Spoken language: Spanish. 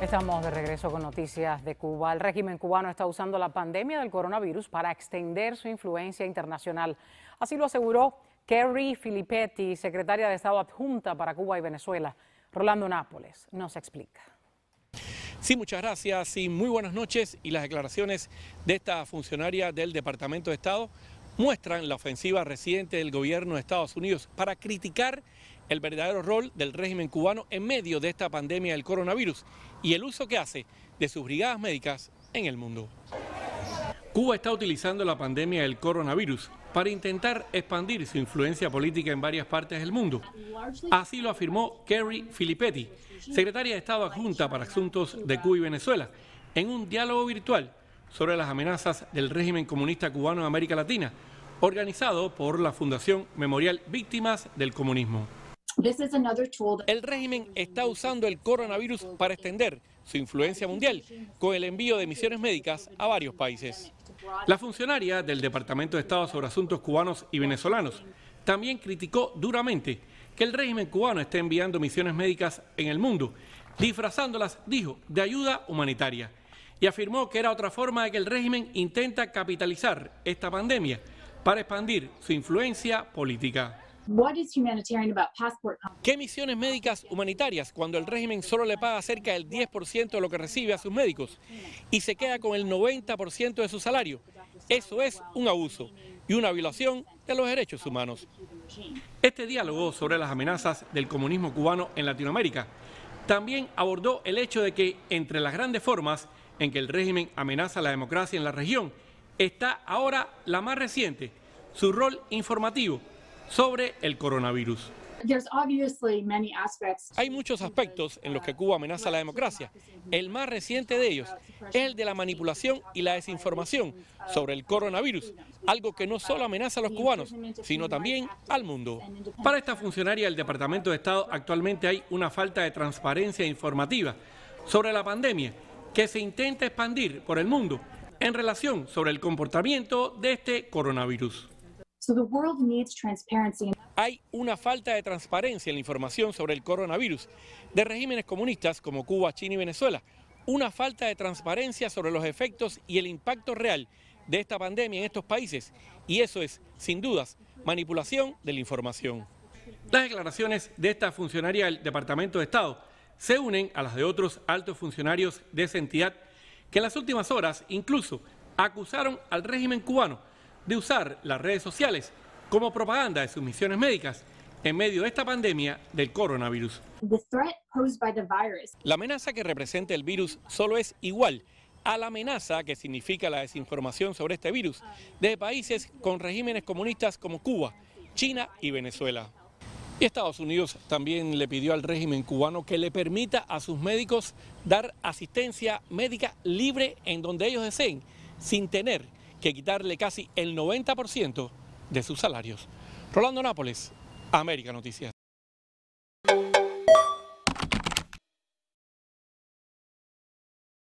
Estamos de regreso con noticias de Cuba. El régimen cubano está usando la pandemia del coronavirus para extender su influencia internacional. Así lo aseguró Kerry Filippetti, secretaria de Estado adjunta para Cuba y Venezuela. Rolando Nápoles nos explica. Sí, muchas gracias y muy buenas noches. Y las declaraciones de esta funcionaria del Departamento de Estado muestran la ofensiva reciente del gobierno de Estados Unidos para criticar el verdadero rol del régimen cubano en medio de esta pandemia del coronavirus y el uso que hace de sus brigadas médicas en el mundo. Cuba está utilizando la pandemia del coronavirus para intentar expandir su influencia política en varias partes del mundo. Así lo afirmó Kerry Filippetti, secretaria de Estado adjunta para asuntos de Cuba y Venezuela, en un diálogo virtual sobre las amenazas del régimen comunista cubano en América Latina, organizado por la Fundación Memorial Víctimas del Comunismo. El régimen está usando el coronavirus para extender su influencia mundial con el envío de misiones médicas a varios países. La funcionaria del Departamento de Estado sobre Asuntos Cubanos y Venezolanos también criticó duramente que el régimen cubano esté enviando misiones médicas en el mundo, disfrazándolas, dijo, de ayuda humanitaria, y afirmó que era otra forma de que el régimen intenta capitalizar esta pandemia para expandir su influencia política. ¿Qué misiones médicas humanitarias cuando el régimen solo le paga cerca del 10% de lo que recibe a sus médicos y se queda con el 90% de su salario? Eso es un abuso y una violación de los derechos humanos. Este diálogo sobre las amenazas del comunismo cubano en Latinoamérica también abordó el hecho de que entre las grandes formas en que el régimen amenaza la democracia en la región, está ahora la más reciente, su rol informativo sobre el coronavirus. Hay muchos aspectos en los que Cuba amenaza la democracia. El más reciente de ellos es el de la manipulación y la desinformación sobre el coronavirus, algo que no solo amenaza a los cubanos, sino también al mundo. Para esta funcionaria del Departamento de Estado actualmente hay una falta de transparencia informativa sobre la pandemia que se intenta expandir por el mundo en relación sobre el comportamiento de este coronavirus. Hay una falta de transparencia en la información sobre el coronavirus de regímenes comunistas como Cuba, China y Venezuela. Una falta de transparencia sobre los efectos y el impacto real de esta pandemia en estos países. Y eso es, sin dudas, manipulación de la información. Las declaraciones de esta funcionaria del Departamento de Estado se unen a las de otros altos funcionarios de esa entidad que en las últimas horas incluso acusaron al régimen cubano de usar las redes sociales como propaganda de sus misiones médicas en medio de esta pandemia del coronavirus. La amenaza que representa el virus solo es igual a la amenaza que significa la desinformación sobre este virus de países con regímenes comunistas como Cuba, China y Venezuela. Y Estados Unidos también le pidió al régimen cubano que le permita a sus médicos dar asistencia médica libre en donde ellos deseen, sin tener que quitarle casi el 90% de sus salarios. Rolando Nápoles, América Noticias.